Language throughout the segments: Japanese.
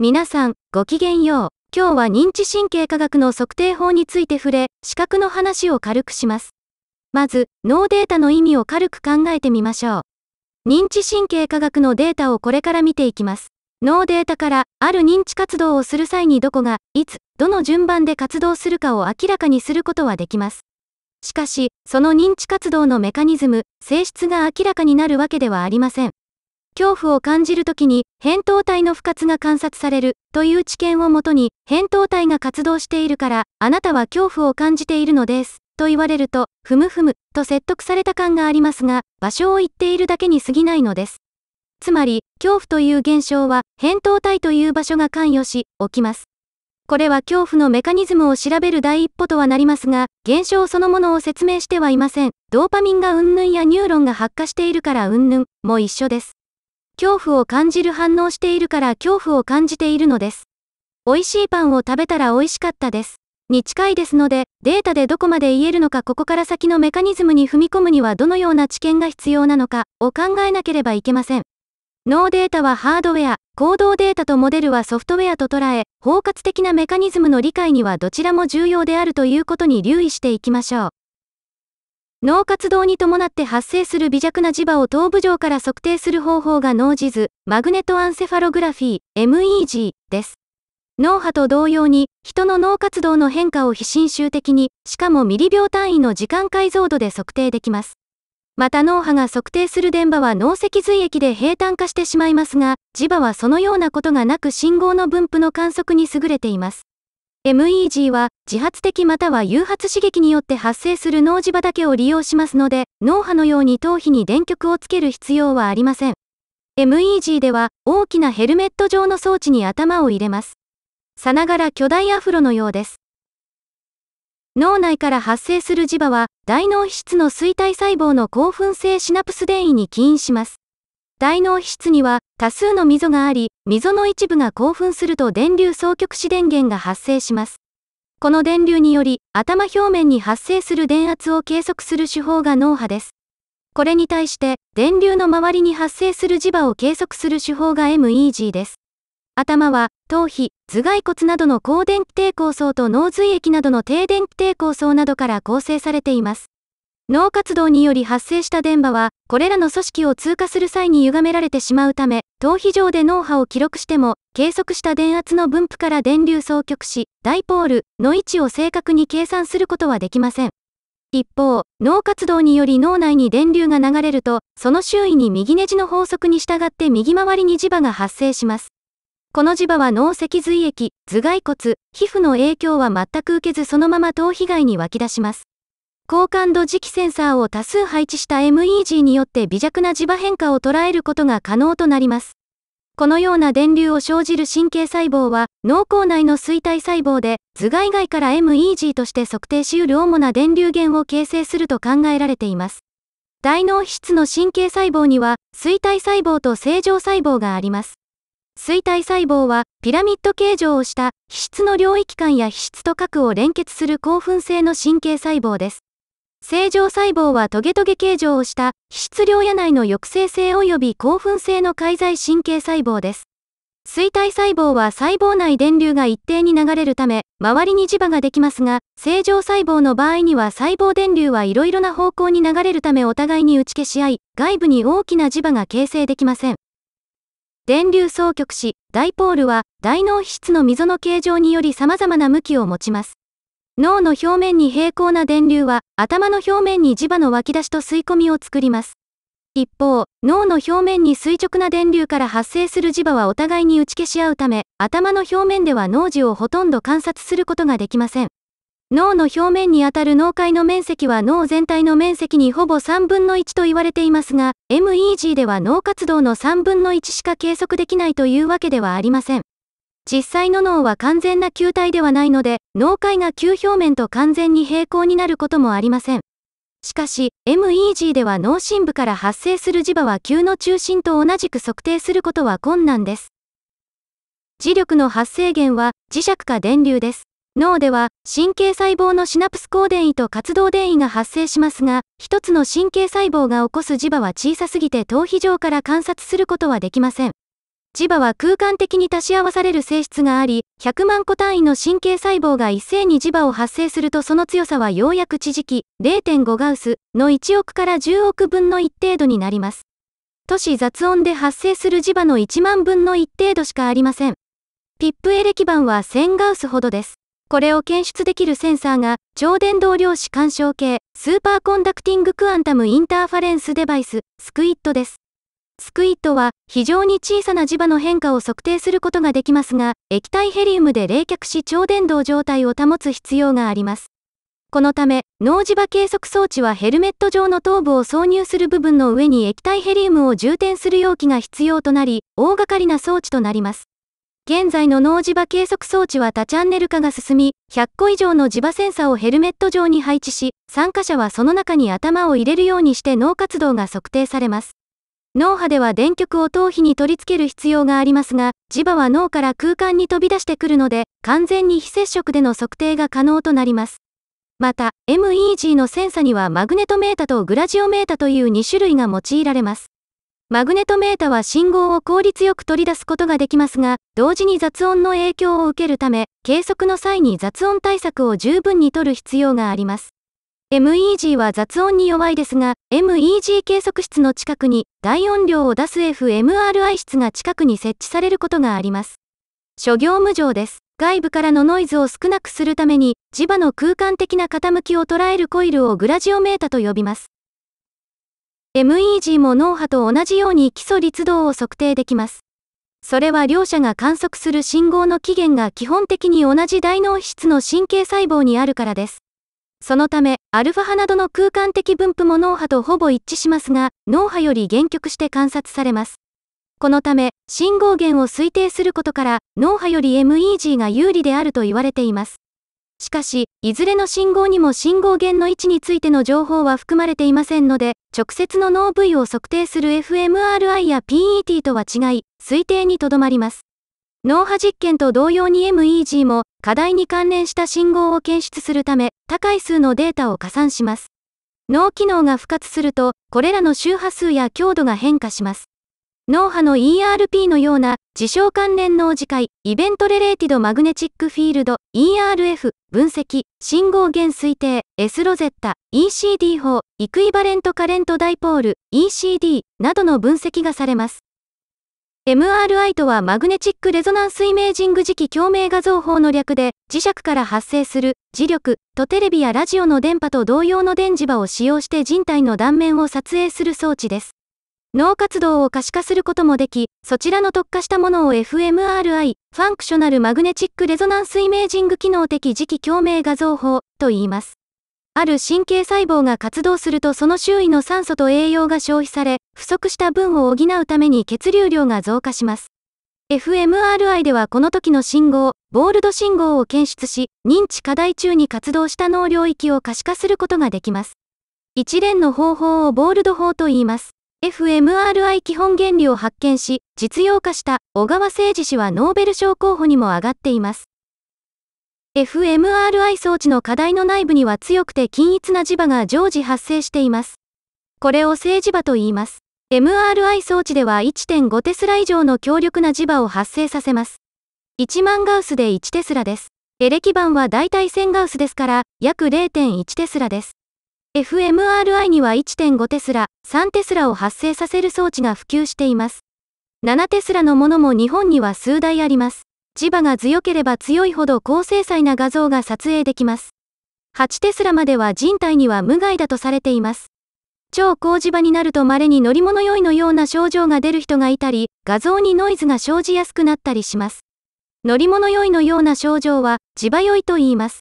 皆さん、ごきげんよう。今日は認知神経科学の測定法について触れ、視覚の話を軽くします。まず、脳データの意味を軽く考えてみましょう。認知神経科学のデータをこれから見ていきます。脳データから、ある認知活動をする際にどこが、いつ、どの順番で活動するかを明らかにすることはできます。しかし、その認知活動のメカニズム、性質が明らかになるわけではありません。恐怖を感じるときに、扁桃体の不活が観察される、という知見をもとに、扁桃体が活動しているから、あなたは恐怖を感じているのです。と言われると、ふむふむ、と説得された感がありますが、場所を言っているだけに過ぎないのです。つまり、恐怖という現象は、扁桃体という場所が関与し、起きます。これは恐怖のメカニズムを調べる第一歩とはなりますが、現象そのものを説明してはいません。ドーパミンがうんぬんやニューロンが発火しているからうんぬんも一緒です。恐怖を感じる反応しているから恐怖を感じているのです。美味しいパンを食べたら美味しかったです。に近いですので、データでどこまで言えるのかここから先のメカニズムに踏み込むにはどのような知見が必要なのかを考えなければいけません。脳データはハードウェア、行動データとモデルはソフトウェアと捉え、包括的なメカニズムの理解にはどちらも重要であるということに留意していきましょう。脳活動に伴って発生する微弱な磁場を頭部上から測定する方法が脳地図、マグネトアンセファログラフィー、MEG です。脳波と同様に、人の脳活動の変化を非侵襲的に、しかもミリ秒単位の時間解像度で測定できます。また脳波が測定する電波は脳脊髄液で平坦化してしまいますが、磁場はそのようなことがなく信号の分布の観測に優れています。MEG は自発的または誘発刺激によって発生する脳磁場だけを利用しますので、脳波のように頭皮に電極をつける必要はありません。MEG では大きなヘルメット状の装置に頭を入れます。さながら巨大アフロのようです。脳内から発生する磁場は大脳皮質の衰退細胞の興奮性シナプス電位に起因します。大脳皮質には多数の溝があり、溝の一部が興奮すると電流双極子電源が発生します。この電流により、頭表面に発生する電圧を計測する手法が脳波です。これに対して、電流の周りに発生する磁場を計測する手法が MEG です。頭は、頭皮、頭蓋骨などの高電気抵抗層と脳髄液などの低電気抵抗層などから構成されています。脳活動により発生した電波は、これらの組織を通過する際に歪められてしまうため、頭皮上で脳波を記録しても、計測した電圧の分布から電流送極し、ダイポールの位置を正確に計算することはできません。一方、脳活動により脳内に電流が流れると、その周囲に右ネジの法則に従って右回りに磁場が発生します。この磁場は脳脊髄液、頭蓋骨、皮膚の影響は全く受けずそのまま頭皮外に湧き出します。高感度磁気センサーを多数配置した MEG によって微弱な磁場変化を捉えることが可能となります。このような電流を生じる神経細胞は脳構内の衰体細胞で頭蓋外から MEG として測定し得る主な電流源を形成すると考えられています。大脳皮質の神経細胞には衰体細胞と正常細胞があります。衰体細胞はピラミッド形状をした皮質の領域間や皮質と核を連結する興奮性の神経細胞です。正常細胞はトゲトゲ形状をした、皮質量野内の抑制性及び興奮性の介在神経細胞です。錐体細胞は細胞内電流が一定に流れるため、周りに磁場ができますが、正常細胞の場合には細胞電流はいろいろな方向に流れるためお互いに打ち消し合い、外部に大きな磁場が形成できません。電流双極子、ダイポールは、大脳皮質の溝の形状により様々な向きを持ちます。脳の表面に平行な電流は、頭の表面に磁場の湧き出しと吸い込みを作ります。一方、脳の表面に垂直な電流から発生する磁場はお互いに打ち消し合うため、頭の表面では脳磁をほとんど観察することができません。脳の表面にあたる脳界の面積は脳全体の面積にほぼ3分の1と言われていますが、MEG では脳活動の3分の1しか計測できないというわけではありません。実際の脳は完全な球体ではないので、脳界が球表面と完全に平行になることもありません。しかし、MEG では脳深部から発生する磁場は球の中心と同じく測定することは困難です。磁力の発生源は磁石か電流です。脳では神経細胞のシナプス光電位と活動電位が発生しますが、一つの神経細胞が起こす磁場は小さすぎて頭皮上から観察することはできません。磁場は空間的に足し合わされる性質があり、100万個単位の神経細胞が一斉に磁場を発生するとその強さはようやく縮き、0.5ガウスの1億から10億分の1程度になります。都市雑音で発生する磁場の1万分の1程度しかありません。ピップエレキ板は1000ガウスほどです。これを検出できるセンサーが、超電導量子干渉系、スーパーコンダクティングクアンタムインターファレンスデバイス、スクイットです。スクイッドは非常に小さな磁場の変化を測定することができますが、液体ヘリウムで冷却し超電導状態を保つ必要があります。このため、脳磁場計測装置はヘルメット状の頭部を挿入する部分の上に液体ヘリウムを充填する容器が必要となり、大掛かりな装置となります。現在の脳磁場計測装置は多チャンネル化が進み、100個以上の磁場センサをヘルメット上に配置し、参加者はその中に頭を入れるようにして脳活動が測定されます。脳波では電極を頭皮に取り付ける必要がありますが、磁場は脳から空間に飛び出してくるので、完全に非接触での測定が可能となります。また、MEG のセンサにはマグネトメータとグラジオメータという2種類が用いられます。マグネトメータは信号を効率よく取り出すことができますが、同時に雑音の影響を受けるため、計測の際に雑音対策を十分に取る必要があります。MEG は雑音に弱いですが、MEG 計測室の近くに大音量を出す FMRI 室が近くに設置されることがあります。諸行無常です。外部からのノイズを少なくするために、磁場の空間的な傾きを捉えるコイルをグラジオメータと呼びます。MEG も脳波と同じように基礎律動を測定できます。それは両者が観測する信号の起源が基本的に同じ大脳皮質の神経細胞にあるからです。そのため、アルファ波などの空間的分布も脳波とほぼ一致しますが、脳波より限局して観察されます。このため、信号源を推定することから、脳波より MEG が有利であると言われています。しかし、いずれの信号にも信号源の位置についての情報は含まれていませんので、直接の脳部位を測定する fMRI や PET とは違い、推定にとどまります。脳波実験と同様に MEG も課題に関連した信号を検出するため、高い数のデータを加算します。脳機能が復活すると、これらの周波数や強度が変化します。脳波の ERP のような、事象関連脳次回、イベントレレーティドマグネチックフィールド、ERF、分析、信号源推定、S ロゼッタ、ECD 法、イクイバレントカレントダイポール、ECD などの分析がされます。MRI とはマグネチックレゾナンスイメージング磁気共鳴画像法の略で、磁石から発生する磁力とテレビやラジオの電波と同様の電磁場を使用して人体の断面を撮影する装置です。脳活動を可視化することもでき、そちらの特化したものを FMRI、ファンクショナルマグネチックレゾナンスイメージング機能的磁気共鳴画像法と言います。ある神経細胞が活動するとその周囲の酸素と栄養が消費され、不足した分を補うために血流量が増加します。fMRI ではこの時の信号、ボールド信号を検出し、認知課題中に活動した脳領域を可視化することができます。一連の方法をボールド法と言います。fMRI 基本原理を発見し、実用化した小川誠二氏はノーベル賞候補にも上がっています。FMRI 装置の課題の内部には強くて均一な磁場が常時発生しています。これを正磁場と言います。MRI 装置では1.5テスラ以上の強力な磁場を発生させます。1万ガウスで1テスラです。エレキ板は大体1000ガウスですから、約0.1テスラです。FMRI には1.5テスラ、3テスラを発生させる装置が普及しています。7テスラのものも日本には数台あります。磁場が強ければ強いほど高精細な画像が撮影できます。8テスラまでは人体には無害だとされています。超高磁場になると稀に乗り物酔いのような症状が出る人がいたり、画像にノイズが生じやすくなったりします。乗り物酔いのような症状は磁場酔いと言います。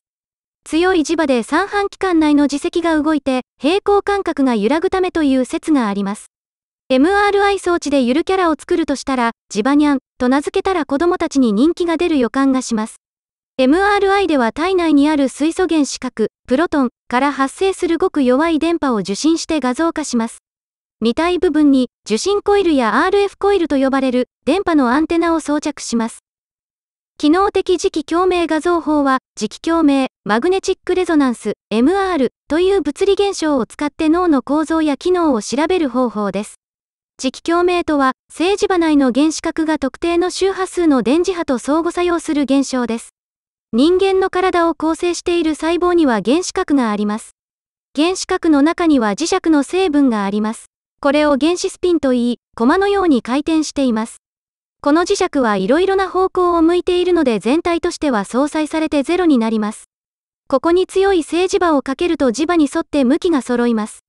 強い磁場で三半規管内の磁石が動いて平行感覚が揺らぐためという説があります。MRI 装置でゆるキャラを作るとしたら、磁場にゃん。と名付けたら子供たちに人気が出る予感がします。MRI では体内にある水素原子核、プロトンから発生するごく弱い電波を受信して画像化します。見たい部分に受信コイルや RF コイルと呼ばれる電波のアンテナを装着します。機能的磁気共鳴画像法は磁気共鳴、マグネチックレゾナンス、MR という物理現象を使って脳の構造や機能を調べる方法です。磁気共鳴とは、政治場内の原子核が特定の周波数の電磁波と相互作用する現象です。人間の体を構成している細胞には原子核があります。原子核の中には磁石の成分があります。これを原子スピンと言い、駒のように回転しています。この磁石はいろいろな方向を向いているので全体としては相殺されてゼロになります。ここに強い政治場をかけると磁場に沿って向きが揃います。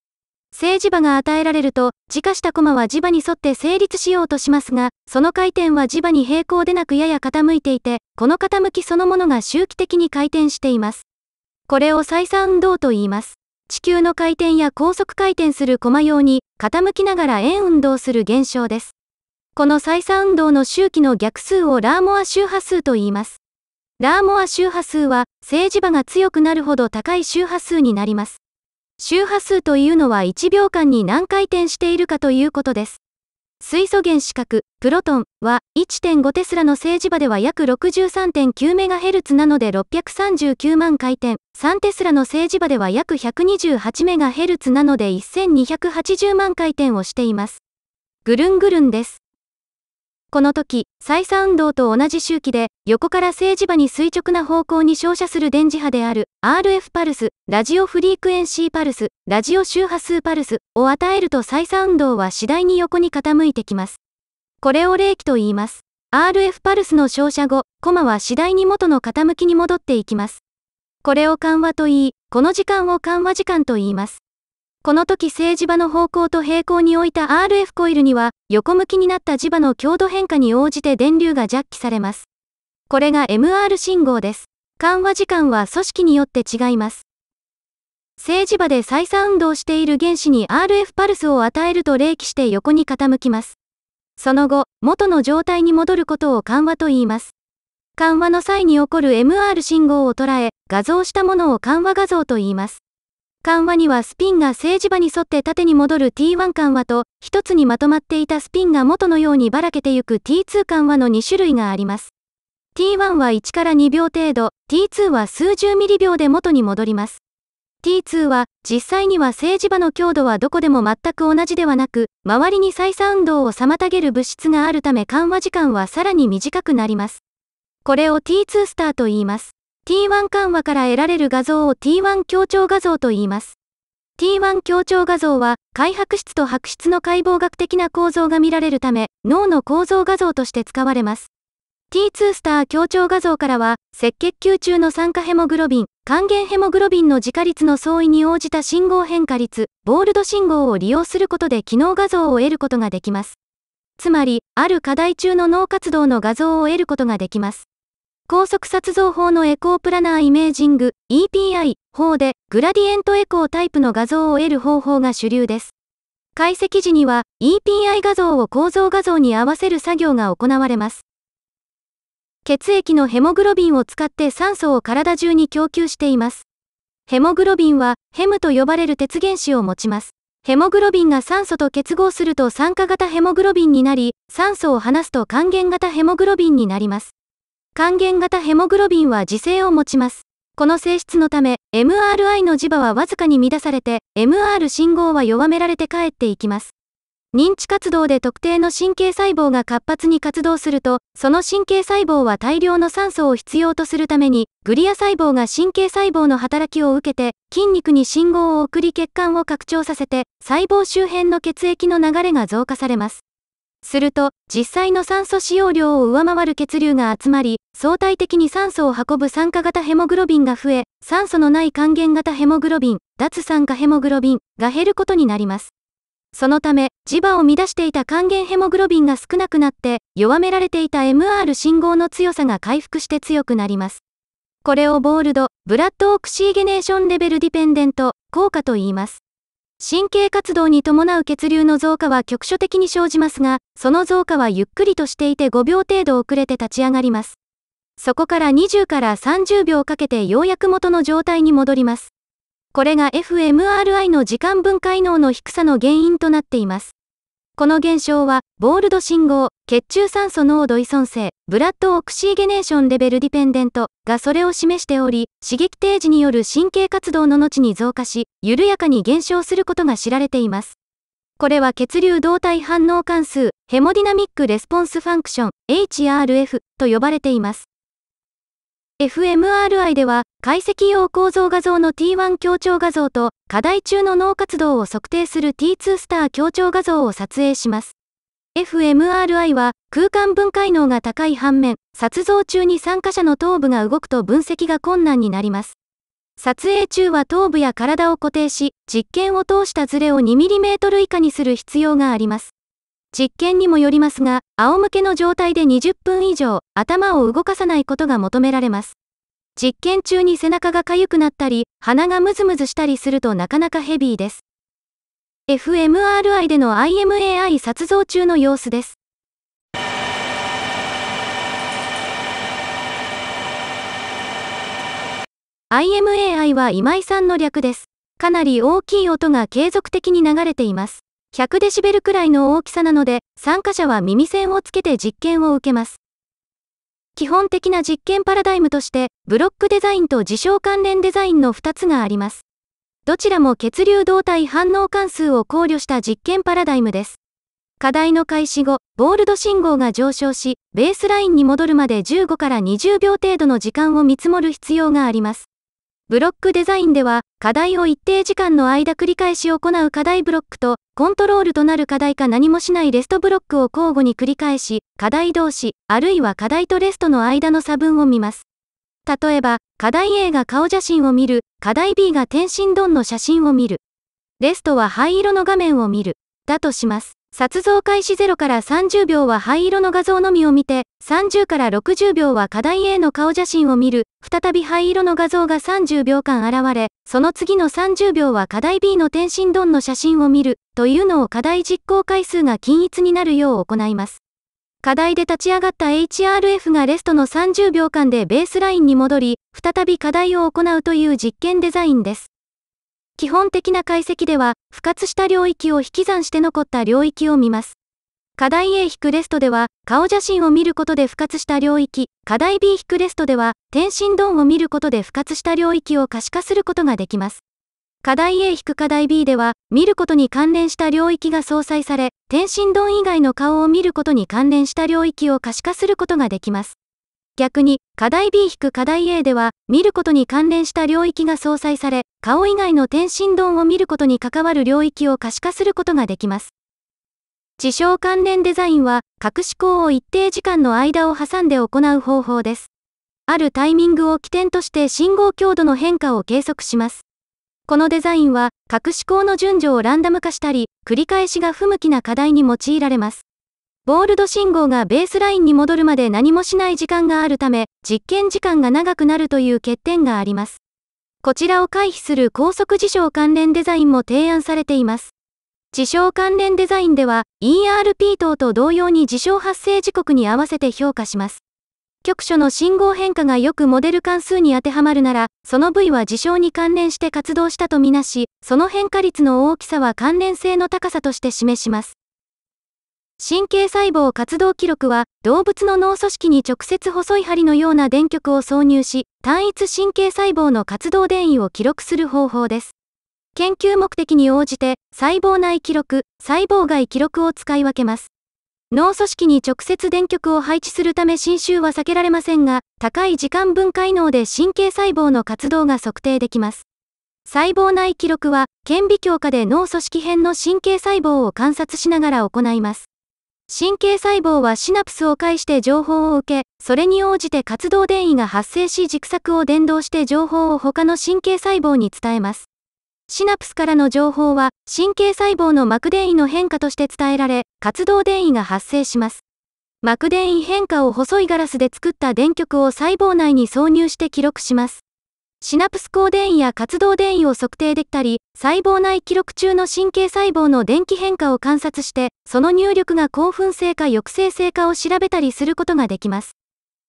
正磁場が与えられると、磁化した駒は磁場に沿って成立しようとしますが、その回転は磁場に平行でなくやや傾いていて、この傾きそのものが周期的に回転しています。これを再三運動と言います。地球の回転や高速回転する駒用に、傾きながら円運動する現象です。この再三運動の周期の逆数をラーモア周波数と言います。ラーモア周波数は、正磁場が強くなるほど高い周波数になります。周波数というのは1秒間に何回転しているかということです。水素原子核、プロトンは1.5テスラの正磁場では約 63.9MHz なので639万回転、3テスラの正磁場では約 128MHz なので1280万回転をしています。ぐるんぐるんです。この時、再三運動と同じ周期で、横から政磁場に垂直な方向に照射する電磁波である RF パルス、ラジオフリークエンシーパルス、ラジオ周波数パルスを与えると再三運動は次第に横に傾いてきます。これを冷気と言います。RF パルスの照射後、コマは次第に元の傾きに戻っていきます。これを緩和と言い、この時間を緩和時間と言います。この時政治場の方向と平行に置いた RF コイルには、横向きになった磁場の強度変化に応じて電流がジャッキされます。これが MR 信号です。緩和時間は組織によって違います。政治場で再三運動している原子に RF パルスを与えると冷気して横に傾きます。その後、元の状態に戻ることを緩和と言います。緩和の際に起こる MR 信号を捉え、画像したものを緩和画像と言います。緩和にはスピンが政治場に沿って縦に戻る T1 緩和と、一つにまとまっていたスピンが元のようにばらけてゆく T2 緩和の2種類があります。T1 は1から2秒程度、T2 は数十ミリ秒で元に戻ります。T2 は実際には政治場の強度はどこでも全く同じではなく、周りに再三運動を妨げる物質があるため緩和時間はさらに短くなります。これを T2 スターと言います。T1 緩和から得られる画像を T1 強調画像と言います。T1 強調画像は、開白質と白質の解剖学的な構造が見られるため、脳の構造画像として使われます。T2 スター強調画像からは、赤血球中の酸化ヘモグロビン、還元ヘモグロビンの自家率の相違に応じた信号変化率、ボールド信号を利用することで機能画像を得ることができます。つまり、ある課題中の脳活動の画像を得ることができます。高速撮像法のエコープラナーイメージング EPI 法でグラディエントエコータイプの画像を得る方法が主流です。解析時には EPI 画像を構造画像に合わせる作業が行われます。血液のヘモグロビンを使って酸素を体中に供給しています。ヘモグロビンはヘムと呼ばれる鉄原子を持ちます。ヘモグロビンが酸素と結合すると酸化型ヘモグロビンになり、酸素を離すと還元型ヘモグロビンになります。還元型ヘモグロビンは自制を持ちます。この性質のため、MRI の磁場はわずかに乱されて、MR 信号は弱められて帰っていきます。認知活動で特定の神経細胞が活発に活動すると、その神経細胞は大量の酸素を必要とするために、グリア細胞が神経細胞の働きを受けて、筋肉に信号を送り血管を拡張させて、細胞周辺の血液の流れが増加されます。すると、実際の酸素使用量を上回る血流が集まり、相対的に酸素を運ぶ酸化型ヘモグロビンが増え、酸素のない還元型ヘモグロビン、脱酸化ヘモグロビンが減ることになります。そのため、磁場を乱していた還元ヘモグロビンが少なくなって、弱められていた MR 信号の強さが回復して強くなります。これをボールド、ブラッドオクシーゲネーションレベルディペンデント、効果と言います。神経活動に伴う血流の増加は局所的に生じますが、その増加はゆっくりとしていて5秒程度遅れて立ち上がります。そこから20から30秒かけてようやく元の状態に戻ります。これが fMRI の時間分解能の低さの原因となっています。この現象は、ボールド信号、血中酸素濃度依存性、ブラッドオクシーゲネーションレベルディペンデントがそれを示しており、刺激定時による神経活動の後に増加し、緩やかに減少することが知られています。これは血流動態反応関数、ヘモディナミックレスポンスファンクション、HRF と呼ばれています。FMRI では、解析用構造画像の T1 強調画像と、課題中の脳活動を測定する T2 スター強調画像を撮影します。FMRI は、空間分解能が高い反面、撮像中に参加者の頭部が動くと分析が困難になります。撮影中は頭部や体を固定し、実験を通したズレを 2mm 以下にする必要があります。実験にもよりますが、仰向けの状態で20分以上、頭を動かさないことが求められます。実験中に背中が痒くなったり、鼻がムズムズしたりするとなかなかヘビーです。FMRI での IMAI 撮像中の様子です。IMAI は今井さんの略です。かなり大きい音が継続的に流れています。100デシベルくらいの大きさなので、参加者は耳栓をつけて実験を受けます。基本的な実験パラダイムとして、ブロックデザインと事象関連デザインの2つがあります。どちらも血流動態反応関数を考慮した実験パラダイムです。課題の開始後、ボールド信号が上昇し、ベースラインに戻るまで15から20秒程度の時間を見積もる必要があります。ブロックデザインでは、課題を一定時間の間繰り返し行う課題ブロックと、コントロールとなる課題か何もしないレストブロックを交互に繰り返し、課題同士、あるいは課題とレストの間の差分を見ます。例えば、課題 A が顔写真を見る、課題 B が天津丼の写真を見る。レストは灰色の画面を見る。だとします。撮像開始0から30秒は灰色の画像のみを見て、30から60秒は課題 A の顔写真を見る、再び灰色の画像が30秒間現れ、その次の30秒は課題 B の天津丼の写真を見る、というのを課題実行回数が均一になるよう行います。課題で立ち上がった HRF がレストの30秒間でベースラインに戻り、再び課題を行うという実験デザインです。基本的な解析では、不活した領域を引き算して残った領域を見ます。課題 A レストでは、顔写真を見ることで不活した領域、課題 B レストでは、天津ンを見ることで不活した領域を可視化することができます。課題 A 課題 B では、見ることに関連した領域が相殺され、天津ン以外の顔を見ることに関連した領域を可視化することができます。逆に、課題 B- 課題 A では、見ることに関連した領域が相殺され、顔以外の天神丼を見ることに関わる領域を可視化することができます。事象関連デザインは、隠思考を一定時間の間を挟んで行う方法です。あるタイミングを起点として信号強度の変化を計測します。このデザインは、隠思考の順序をランダム化したり、繰り返しが不向きな課題に用いられます。ボールド信号がベースラインに戻るまで何もしない時間があるため、実験時間が長くなるという欠点があります。こちらを回避する高速事象関連デザインも提案されています。事象関連デザインでは、ERP 等と同様に事象発生時刻に合わせて評価します。局所の信号変化がよくモデル関数に当てはまるなら、その部位は事象に関連して活動したとみなし、その変化率の大きさは関連性の高さとして示します。神経細胞活動記録は動物の脳組織に直接細い針のような電極を挿入し単一神経細胞の活動電位を記録する方法です研究目的に応じて細胞内記録細胞外記録を使い分けます脳組織に直接電極を配置するため侵襲は避けられませんが高い時間分解能で神経細胞の活動が測定できます細胞内記録は顕微鏡下で脳組織編の神経細胞を観察しながら行います神経細胞はシナプスを介して情報を受け、それに応じて活動電位が発生し軸索を伝導して情報を他の神経細胞に伝えます。シナプスからの情報は神経細胞の膜電位の変化として伝えられ、活動電位が発生します。膜電位変化を細いガラスで作った電極を細胞内に挿入して記録します。シナプス光電位や活動電位を測定できたり、細胞内記録中の神経細胞の電気変化を観察して、その入力が興奮性か抑制性かを調べたりすることができます。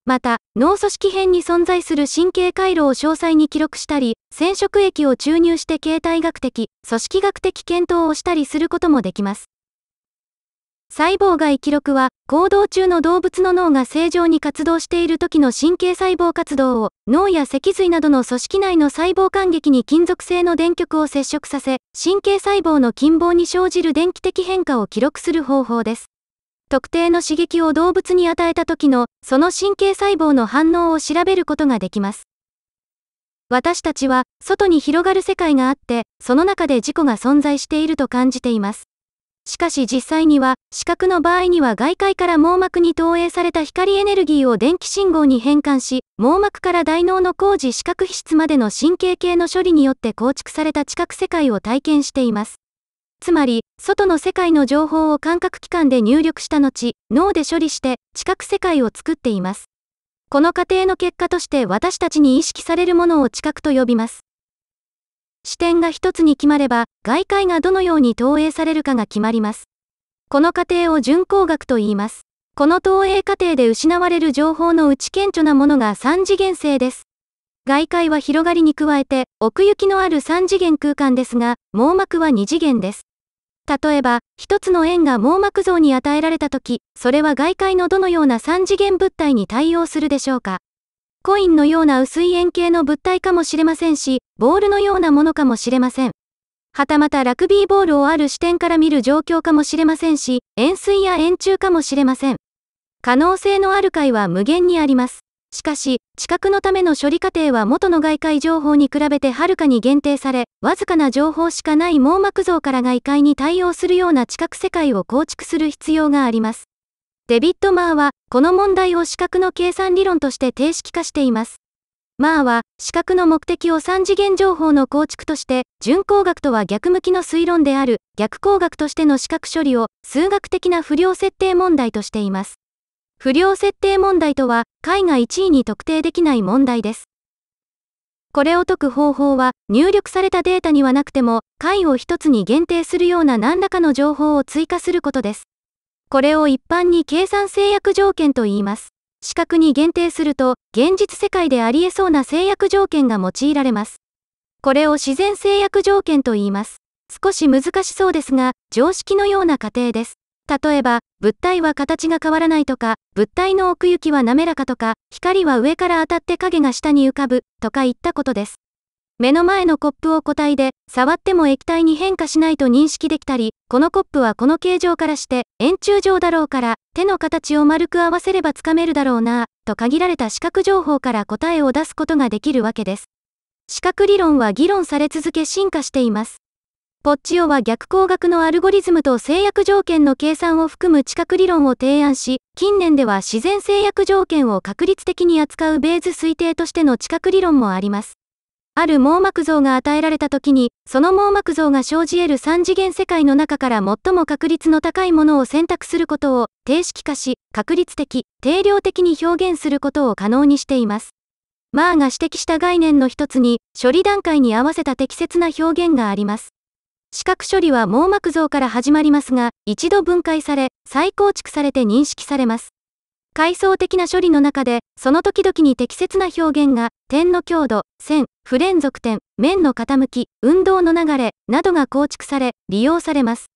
また、脳組織片に存在する神経回路を詳細に記録したり、染色液を注入して形態学的、組織学的検討をしたりすることもできます。細胞外記録は、行動中の動物の脳が正常に活動している時の神経細胞活動を、脳や脊髄などの組織内の細胞間激に金属製の電極を接触させ、神経細胞の近傍に生じる電気的変化を記録する方法です。特定の刺激を動物に与えた時の、その神経細胞の反応を調べることができます。私たちは、外に広がる世界があって、その中で事故が存在していると感じています。しかし実際には、視覚の場合には外界から網膜に投影された光エネルギーを電気信号に変換し、網膜から大脳の工事視覚皮質までの神経系の処理によって構築された知覚世界を体験しています。つまり、外の世界の情報を感覚器官で入力した後、脳で処理して、知覚世界を作っています。この過程の結果として私たちに意識されるものを知覚と呼びます。視点が一つに決まれば、外界がどのように投影されるかが決まります。この過程を巡光学と言います。この投影過程で失われる情報のうち顕著なものが三次元性です。外界は広がりに加えて、奥行きのある三次元空間ですが、網膜は二次元です。例えば、一つの円が網膜像に与えられたとき、それは外界のどのような三次元物体に対応するでしょうか。コインのような薄い円形の物体かもしれませんし、ボールのようなものかもしれません。はたまたラグビーボールをある視点から見る状況かもしれませんし、円錐や円柱かもしれません。可能性のある解は無限にあります。しかし、知覚のための処理過程は元の外界情報に比べてはるかに限定され、わずかな情報しかない網膜像から外界に対応するような知覚世界を構築する必要があります。デビッド・マーは、この問題を視覚の計算理論として定式化しています。マーは、視覚の目的を3次元情報の構築として、準工学とは逆向きの推論である、逆光学としての視覚処理を、数学的な不良設定問題としています。不良設定問題とは、解が1位に特定できない問題です。これを解く方法は、入力されたデータにはなくても、解を1つに限定するような何らかの情報を追加することです。これを一般に計算制約条件と言います。視覚に限定すると、現実世界でありえそうな制約条件が用いられます。これを自然制約条件と言います。少し難しそうですが、常識のような過程です。例えば、物体は形が変わらないとか、物体の奥行きは滑らかとか、光は上から当たって影が下に浮かぶ、とかいったことです。目の前のコップを固体で、触っても液体に変化しないと認識できたり、このコップはこの形状からして、円柱状だろうから、手の形を丸く合わせればつかめるだろうな、と限られた視覚情報から答えを出すことができるわけです。視覚理論は議論され続け進化しています。ポッチオは逆光学のアルゴリズムと制約条件の計算を含む知覚理論を提案し、近年では自然制約条件を確率的に扱うベーズ推定としての知覚理論もあります。ある網膜像が与えられた時に、その網膜像が生じ得る三次元世界の中から最も確率の高いものを選択することを定式化し、確率的、定量的に表現することを可能にしています。マーが指摘した概念の一つに、処理段階に合わせた適切な表現があります。視覚処理は網膜像から始まりますが、一度分解され、再構築されて認識されます。階層的な処理の中で、その時々に適切な表現が、点の強度、線、不連続点、面の傾き、運動の流れ、などが構築され、利用されます。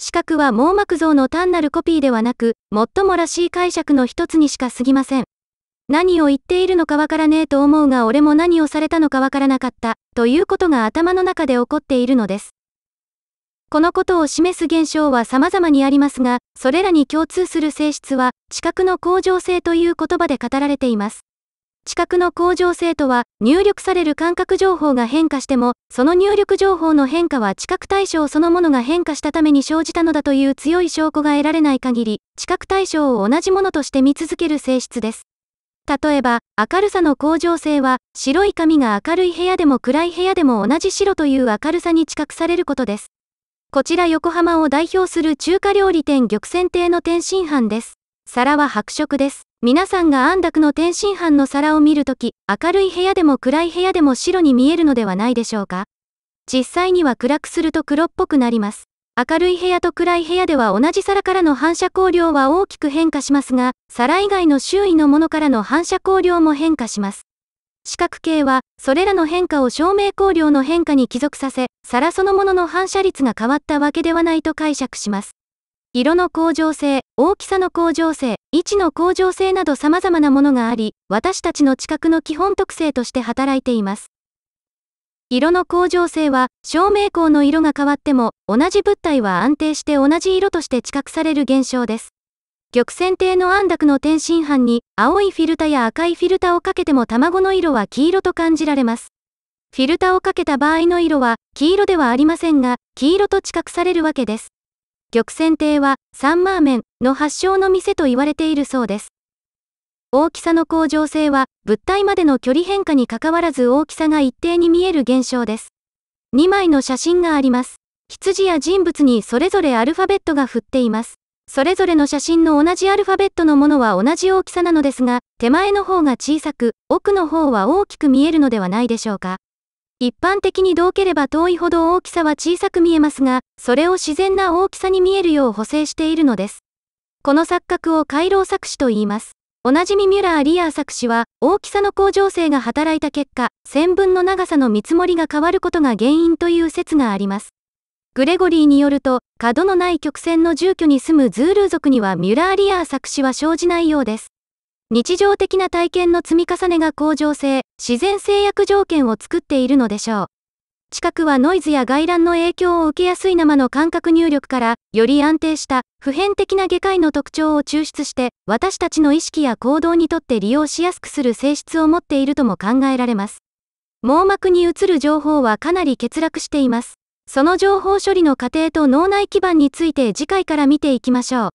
視覚は網膜像の単なるコピーではなく、最もらしい解釈の一つにしか過ぎません。何を言っているのかわからねえと思うが俺も何をされたのかわからなかった、ということが頭の中で起こっているのです。このことを示す現象は様々にありますが、それらに共通する性質は、知覚の向上性という言葉で語られています。知覚の向上性とは、入力される感覚情報が変化しても、その入力情報の変化は知覚対象そのものが変化したために生じたのだという強い証拠が得られない限り、知覚対象を同じものとして見続ける性質です。例えば、明るさの向上性は、白い紙が明るい部屋でも暗い部屋でも同じ白という明るさに知覚されることです。こちら横浜を代表する中華料理店玉泉亭の天津飯です。皿は白色です。皆さんが安楽の天津飯の皿を見るとき、明るい部屋でも暗い部屋でも白に見えるのではないでしょうか。実際には暗くすると黒っぽくなります。明るい部屋と暗い部屋では同じ皿からの反射光量は大きく変化しますが、皿以外の周囲のものからの反射光量も変化します。四角形は、それらの変化を照明光量の変化に帰属させ、皿そのものの反射率が変わったわけではないと解釈します。色の向上性、大きさの向上性、位置の向上性など様々なものがあり、私たちの知覚の基本特性として働いています。色の向上性は、照明光の色が変わっても、同じ物体は安定して同じ色として知覚される現象です。玉線亭の安楽の天津飯に青いフィルタや赤いフィルタをかけても卵の色は黄色と感じられます。フィルタをかけた場合の色は黄色ではありませんが、黄色と知覚されるわけです。玉線亭はサンマーメンの発祥の店と言われているそうです。大きさの向上性は物体までの距離変化にかかわらず大きさが一定に見える現象です。2枚の写真があります。羊や人物にそれぞれアルファベットが振っています。それぞれの写真の同じアルファベットのものは同じ大きさなのですが、手前の方が小さく、奥の方は大きく見えるのではないでしょうか。一般的に遠ければ遠いほど大きさは小さく見えますが、それを自然な大きさに見えるよう補正しているのです。この錯覚を回廊錯視と言います。おなじみミュラー・リアー錯視は、大きさの向上性が働いた結果、線分の長さの見積もりが変わることが原因という説があります。グレゴリーによると、角のない曲線の住居に住むズール族にはミュラーリアー作詞は生じないようです。日常的な体験の積み重ねが向上性、自然制約条件を作っているのでしょう。近くはノイズや外乱の影響を受けやすい生の感覚入力から、より安定した、普遍的な外科医の特徴を抽出して、私たちの意識や行動にとって利用しやすくする性質を持っているとも考えられます。網膜に映る情報はかなり欠落しています。その情報処理の過程と脳内基盤について次回から見ていきましょう。